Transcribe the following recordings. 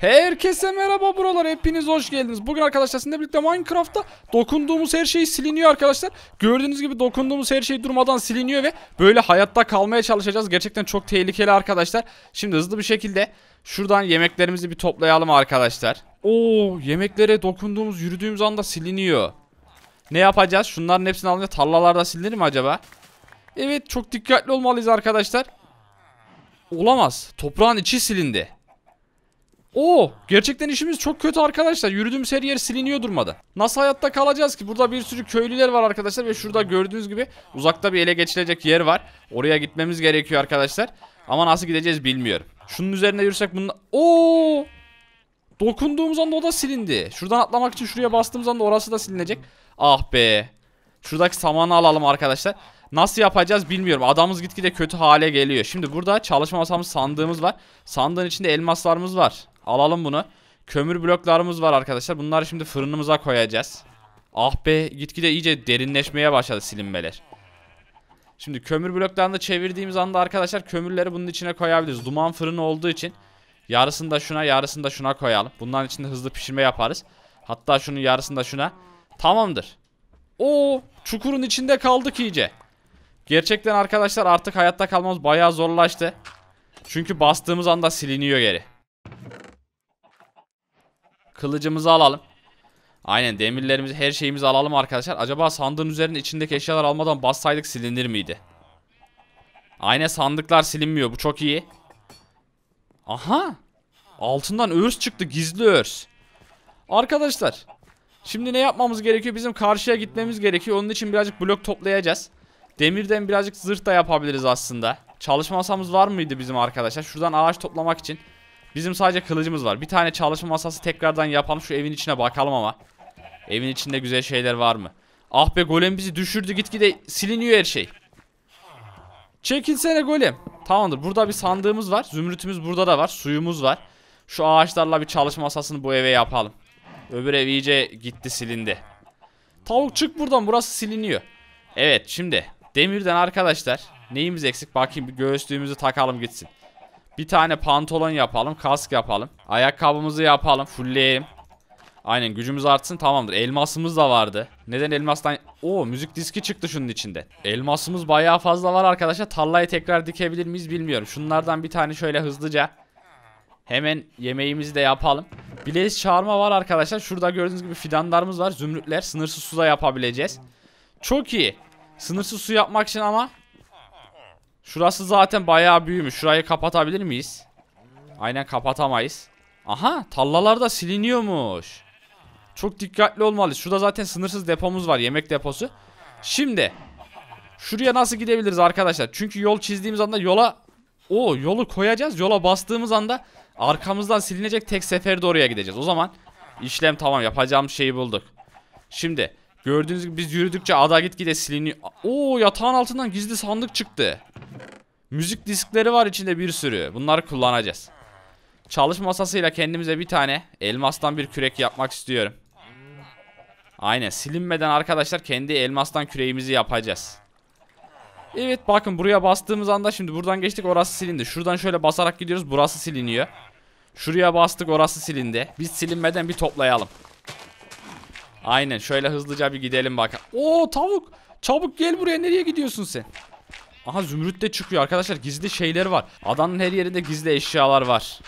Herkese merhaba buralar hepiniz hoş geldiniz. Bugün arkadaşlar sizinle birlikte Minecraft'ta dokunduğumuz her şey siliniyor arkadaşlar. Gördüğünüz gibi dokunduğumuz her şey durmadan siliniyor ve böyle hayatta kalmaya çalışacağız. Gerçekten çok tehlikeli arkadaşlar. Şimdi hızlı bir şekilde şuradan yemeklerimizi bir toplayalım arkadaşlar. Oo yemeklere dokunduğumuz yürüdüğümüz anda siliniyor. Ne yapacağız? Şunların hepsini alınca tarlalarda silinir mi acaba? Evet çok dikkatli olmalıyız arkadaşlar. Olamaz. Toprağın içi silindi. Oo, gerçekten işimiz çok kötü arkadaşlar. Yürüdüğümüz her yer siliniyor durmadan. Nasıl hayatta kalacağız ki? Burada bir sürü köylüler var arkadaşlar ve şurada gördüğünüz gibi uzakta bir ele geçilecek yer var. Oraya gitmemiz gerekiyor arkadaşlar. Ama nasıl gideceğiz bilmiyorum. Şunun üzerine yürüsek bunun... Oo! Dokunduğumuz anda o da silindi. Şuradan atlamak için şuraya bastığımız anda orası da silinecek. Ah be. Şuradaki samanı alalım arkadaşlar. Nasıl yapacağız bilmiyorum. Adamız gitgide kötü hale geliyor. Şimdi burada çalışma masamız sandığımız var. Sandığın içinde elmaslarımız var. Alalım bunu. Kömür bloklarımız var arkadaşlar. Bunları şimdi fırınımıza koyacağız. Ah be gitgide iyice derinleşmeye başladı silinmeler. Şimdi kömür bloklarını çevirdiğimiz anda arkadaşlar kömürleri bunun içine koyabiliriz. Duman fırını olduğu için yarısını da şuna yarısını da şuna koyalım. Bunların içinde hızlı pişirme yaparız. Hatta şunun yarısını da şuna. Tamamdır. O çukurun içinde kaldık iyice. Gerçekten arkadaşlar artık hayatta kalmamız bayağı zorlaştı. Çünkü bastığımız anda siliniyor geri. Kılıcımızı alalım. Aynen demirlerimizi her şeyimizi alalım arkadaşlar. Acaba sandığın üzerinde içindeki eşyalar almadan bassaydık silinir miydi? Aynen sandıklar silinmiyor. Bu çok iyi. Aha. Altından örs çıktı. Gizli örs. Arkadaşlar. Şimdi ne yapmamız gerekiyor? Bizim karşıya gitmemiz gerekiyor. Onun için birazcık blok toplayacağız. Demirden birazcık zırh da yapabiliriz aslında. Çalışma masamız var mıydı bizim arkadaşlar? Şuradan ağaç toplamak için. Bizim sadece kılıcımız var. Bir tane çalışma masası tekrardan yapalım. Şu evin içine bakalım ama. Evin içinde güzel şeyler var mı? Ah be golem bizi düşürdü gitgide siliniyor her şey. Çekilsene golem. Tamamdır. Burada bir sandığımız var. Zümrütümüz burada da var. Suyumuz var. Şu ağaçlarla bir çalışma masasını bu eve yapalım. Öbür ev iyice gitti silindi. Tavuk çık buradan. Burası siliniyor. Evet şimdi demirden arkadaşlar neyimiz eksik? Bakayım bir göğüslüğümüzü takalım gitsin. Bir tane pantolon yapalım. Kask yapalım. Ayakkabımızı yapalım. Fullleyelim. Aynen gücümüz artsın tamamdır. Elmasımız da vardı. Neden elmastan... Oo müzik diski çıktı şunun içinde. Elmasımız bayağı fazla var arkadaşlar. Tallayı tekrar dikebilir miyiz bilmiyorum. Şunlardan bir tane şöyle hızlıca. Hemen yemeğimizi de yapalım. Bileğiz çağırma var arkadaşlar. Şurada gördüğünüz gibi fidanlarımız var. Zümrütler. Sınırsız su da yapabileceğiz. Çok iyi. Sınırsız su yapmak için ama Şurası zaten bayağı büyümüş. Şurayı kapatabilir miyiz? Aynen kapatamayız. Aha tallalar da siliniyormuş. Çok dikkatli olmalıyız. Şurada zaten sınırsız depomuz var. Yemek deposu. Şimdi şuraya nasıl gidebiliriz arkadaşlar? Çünkü yol çizdiğimiz anda yola o yolu koyacağız. Yola bastığımız anda arkamızdan silinecek tek seferde oraya gideceğiz. O zaman işlem tamam yapacağım şeyi bulduk. Şimdi gördüğünüz gibi biz yürüdükçe ada gitgide siliniyor. Oo yatağın altından gizli sandık çıktı. Müzik diskleri var içinde bir sürü. Bunları kullanacağız. Çalış masasıyla kendimize bir tane elmastan bir kürek yapmak istiyorum. Aynen silinmeden arkadaşlar kendi elmastan küreğimizi yapacağız. Evet bakın buraya bastığımız anda şimdi buradan geçtik orası silindi. Şuradan şöyle basarak gidiyoruz burası siliniyor. Şuraya bastık orası silindi. Biz silinmeden bir toplayalım. Aynen şöyle hızlıca bir gidelim bakalım. Oo tavuk çabuk gel buraya nereye gidiyorsun sen? Aha zümrüt de çıkıyor arkadaşlar. Gizli şeyleri var. Adanın her yerinde gizli eşyalar var.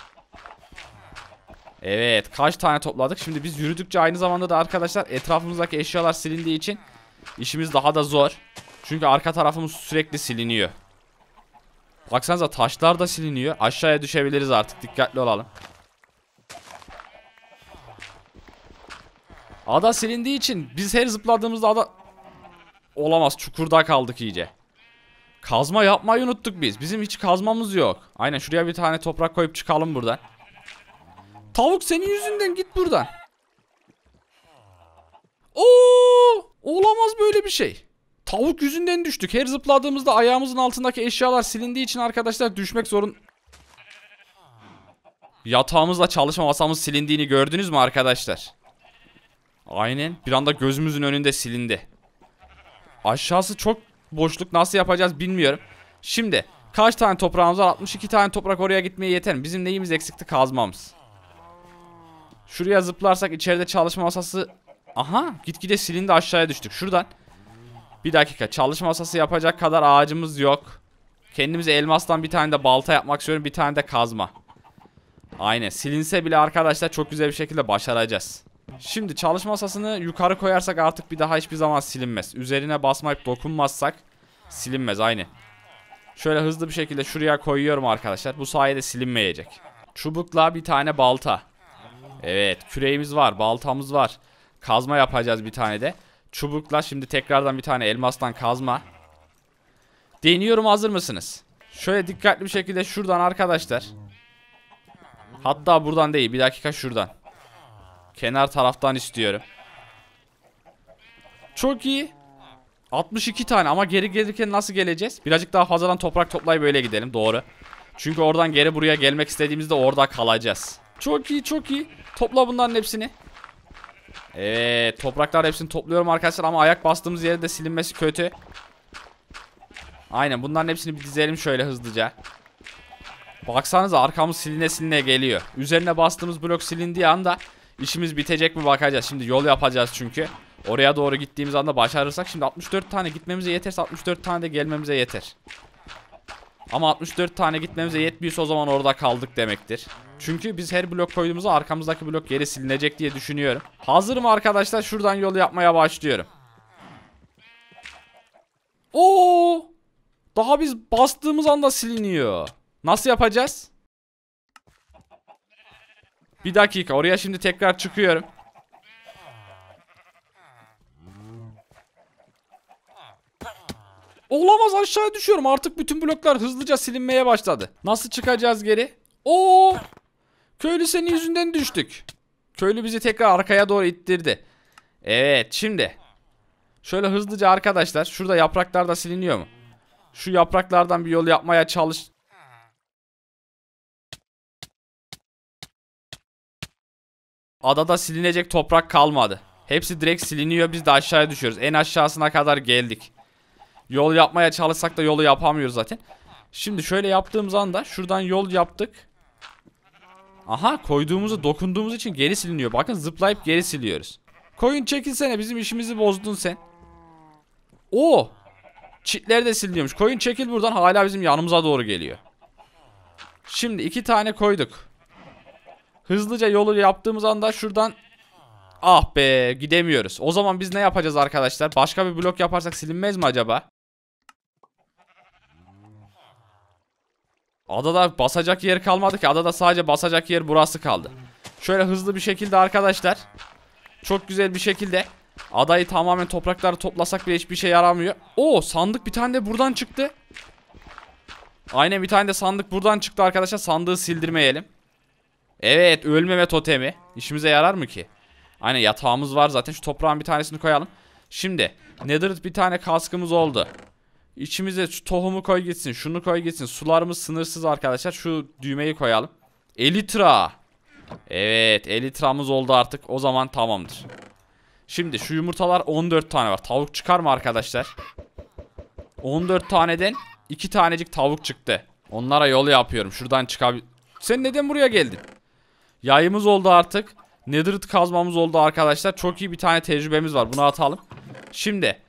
Evet kaç tane topladık. Şimdi biz yürüdükçe aynı zamanda da arkadaşlar etrafımızdaki eşyalar silindiği için işimiz daha da zor. Çünkü arka tarafımız sürekli siliniyor. Baksanıza taşlar da siliniyor. Aşağıya düşebiliriz artık dikkatli olalım. Ada silindiği için biz her zıpladığımızda ada... Olamaz çukurda kaldık iyice. Kazma yapmayı unuttuk biz. Bizim hiç kazmamız yok. Aynen şuraya bir tane toprak koyup çıkalım buradan. Tavuk senin yüzünden git buradan. Oo! Olamaz böyle bir şey. Tavuk yüzünden düştük. Her zıpladığımızda ayağımızın altındaki eşyalar silindiği için arkadaşlar düşmek zorun... Yatağımızla çalışma masamız silindiğini gördünüz mü arkadaşlar? Aynen. Bir anda gözümüzün önünde silindi. Aşağısı çok boşluk nasıl yapacağız bilmiyorum. Şimdi kaç tane toprağımız var? 62 tane toprak oraya gitmeye yeter Bizim neyimiz eksikti? Kazmamız. Şuraya zıplarsak içeride çalışma masası... Aha gitgide silindi aşağıya düştük. Şuradan. Bir dakika çalışma masası yapacak kadar ağacımız yok. Kendimize elmastan bir tane de balta yapmak istiyorum. Bir tane de kazma. Aynen silinse bile arkadaşlar çok güzel bir şekilde başaracağız. Şimdi çalışma masasını yukarı koyarsak artık bir daha hiçbir zaman silinmez. Üzerine basmayıp dokunmazsak silinmez aynı. Şöyle hızlı bir şekilde şuraya koyuyorum arkadaşlar. Bu sayede silinmeyecek. Çubukla bir tane balta. Evet küreğimiz var baltamız var. Kazma yapacağız bir tane de. Çubukla şimdi tekrardan bir tane elmastan kazma. Deniyorum hazır mısınız? Şöyle dikkatli bir şekilde şuradan arkadaşlar. Hatta buradan değil bir dakika şuradan. Kenar taraftan istiyorum. Çok iyi. 62 tane ama geri gelirken nasıl geleceğiz? Birazcık daha fazladan toprak toplay böyle gidelim doğru. Çünkü oradan geri buraya gelmek istediğimizde orada kalacağız. Çok iyi çok iyi. Topla bunların hepsini. Evet topraklar hepsini topluyorum arkadaşlar ama ayak bastığımız yerde silinmesi kötü. Aynen bunların hepsini bir dizelim şöyle hızlıca. Baksanıza arkamız siline siline geliyor. Üzerine bastığımız blok silindiği anda İşimiz bitecek mi bakacağız. Şimdi yol yapacağız çünkü. Oraya doğru gittiğimiz anda başarırsak şimdi 64 tane gitmemize yeterse 64 tane de gelmemize yeter. Ama 64 tane gitmemize yetmiyorsa o zaman orada kaldık demektir. Çünkü biz her blok koyduğumuzda arkamızdaki blok geri silinecek diye düşünüyorum. Hazırım arkadaşlar şuradan yolu yapmaya başlıyorum. Oo! Daha biz bastığımız anda siliniyor. Nasıl yapacağız? Bir dakika oraya şimdi tekrar çıkıyorum. Olamaz aşağıya düşüyorum. Artık bütün bloklar hızlıca silinmeye başladı. Nasıl çıkacağız geri? Oo! Köylü senin yüzünden düştük. Köylü bizi tekrar arkaya doğru ittirdi. Evet şimdi. Şöyle hızlıca arkadaşlar. Şurada yapraklar da siliniyor mu? Şu yapraklardan bir yol yapmaya çalış... Adada silinecek toprak kalmadı. Hepsi direkt siliniyor biz de aşağıya düşüyoruz. En aşağısına kadar geldik. Yol yapmaya çalışsak da yolu yapamıyoruz zaten. Şimdi şöyle yaptığımız anda şuradan yol yaptık. Aha koyduğumuzu dokunduğumuz için geri siliniyor. Bakın zıplayıp geri siliyoruz. Koyun çekilsene bizim işimizi bozdun sen. Oo. Çitler de siliniyormuş. Koyun çekil buradan hala bizim yanımıza doğru geliyor. Şimdi iki tane koyduk. Hızlıca yolu yaptığımız anda şuradan Ah be gidemiyoruz. O zaman biz ne yapacağız arkadaşlar? Başka bir blok yaparsak silinmez mi acaba? Adada basacak yer kalmadı ki. Adada sadece basacak yer burası kaldı. Şöyle hızlı bir şekilde arkadaşlar. Çok güzel bir şekilde. Adayı tamamen toprakları toplasak bile hiçbir şey yaramıyor. Oo sandık bir tane de buradan çıktı. Aynen bir tane de sandık buradan çıktı arkadaşlar. Sandığı sildirmeyelim. Evet ölmeme totemi. İşimize yarar mı ki? Aynen yatağımız var zaten. Şu toprağın bir tanesini koyalım. Şimdi Nether bir tane kaskımız oldu. İçimize şu tohumu koy gitsin. Şunu koy gitsin. Sularımız sınırsız arkadaşlar. Şu düğmeyi koyalım. Elitra. Evet elitramız oldu artık. O zaman tamamdır. Şimdi şu yumurtalar 14 tane var. Tavuk çıkar mı arkadaşlar? 14 taneden 2 tanecik tavuk çıktı. Onlara yol yapıyorum. Şuradan çıkabilir. Sen neden buraya geldin? Yayımız oldu artık. Netherit kazmamız oldu arkadaşlar. Çok iyi bir tane tecrübemiz var. Bunu atalım. Şimdi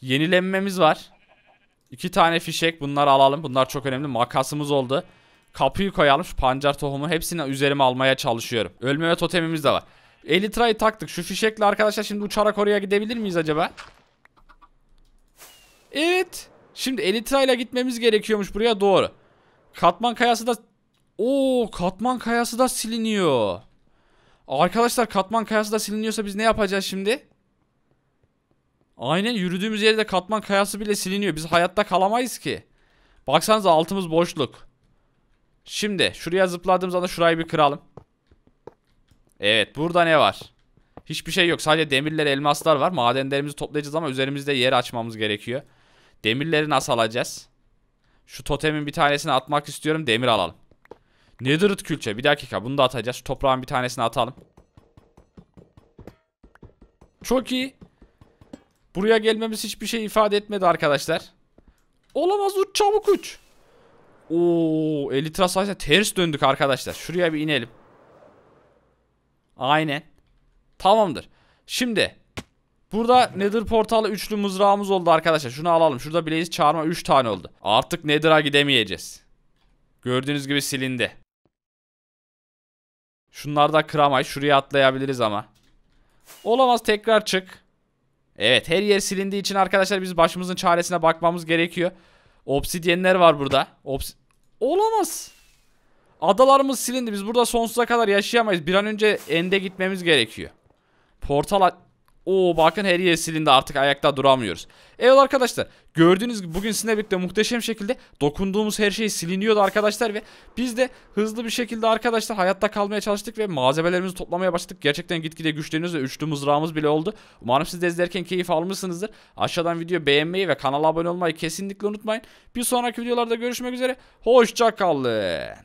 yenilenmemiz var. İki tane fişek bunları alalım. Bunlar çok önemli. Makasımız oldu. Kapıyı koyalım. Şu pancar tohumu hepsini üzerime almaya çalışıyorum. Ölme ve totemimiz de var. Elitra'yı taktık. Şu fişekle arkadaşlar şimdi uçarak oraya gidebilir miyiz acaba? Evet. Şimdi Elitra ile gitmemiz gerekiyormuş buraya doğru. Katman kayası da Oo katman kayası da siliniyor. Arkadaşlar katman kayası da siliniyorsa biz ne yapacağız şimdi? Aynen yürüdüğümüz yerde katman kayası bile siliniyor. Biz hayatta kalamayız ki. Baksanıza altımız boşluk. Şimdi şuraya zıpladığımız anda şurayı bir kıralım. Evet burada ne var? Hiçbir şey yok. Sadece demirler, elmaslar var. Madenlerimizi toplayacağız ama üzerimizde yer açmamız gerekiyor. Demirleri nasıl alacağız? Şu totemin bir tanesini atmak istiyorum. Demir alalım. Netherit külçe. Bir dakika bunu da atacağız. Toprağın bir tanesini atalım. Çok iyi. Buraya gelmemiz hiçbir şey ifade etmedi arkadaşlar. Olamaz uç çabuk uç. Oo, elitra sayesinde ters döndük arkadaşlar. Şuraya bir inelim. Aynen. Tamamdır. Şimdi burada Nether portalı üçlü mızrağımız oldu arkadaşlar. Şunu alalım. Şurada Blaze çağırma 3 tane oldu. Artık Nether'a gidemeyeceğiz. Gördüğünüz gibi silindi. Şunlarda da kıramay. Şuraya atlayabiliriz ama. Olamaz tekrar çık. Evet her yer silindiği için arkadaşlar biz başımızın çaresine bakmamız gerekiyor. Obsidyenler var burada. Obs Olamaz. Adalarımız silindi. Biz burada sonsuza kadar yaşayamayız. Bir an önce ende gitmemiz gerekiyor. Portal Oo bakın her yer silindi artık ayakta duramıyoruz. Evet arkadaşlar gördüğünüz gibi bugün sizinle birlikte muhteşem şekilde dokunduğumuz her şey siliniyordu arkadaşlar ve biz de hızlı bir şekilde arkadaşlar hayatta kalmaya çalıştık ve malzemelerimizi toplamaya başladık. Gerçekten gitgide güçleniyoruz ve üçlü mızrağımız bile oldu. Umarım siz de izlerken keyif almışsınızdır. Aşağıdan video beğenmeyi ve kanala abone olmayı kesinlikle unutmayın. Bir sonraki videolarda görüşmek üzere. Hoşçakalın.